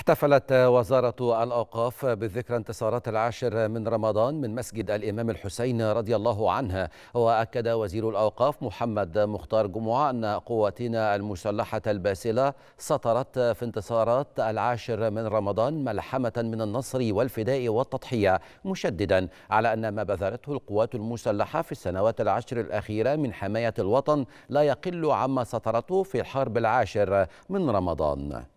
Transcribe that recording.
احتفلت وزارة الأوقاف بذكرى انتصارات العاشر من رمضان من مسجد الإمام الحسين رضي الله عنه وأكد وزير الأوقاف محمد مختار جمعة أن قواتنا المسلحة الباسلة سطرت في انتصارات العاشر من رمضان ملحمة من النصر والفداء والتضحية مشددا على أن ما بذلته القوات المسلحة في السنوات العشر الأخيرة من حماية الوطن لا يقل عما سطرته في الحرب العاشر من رمضان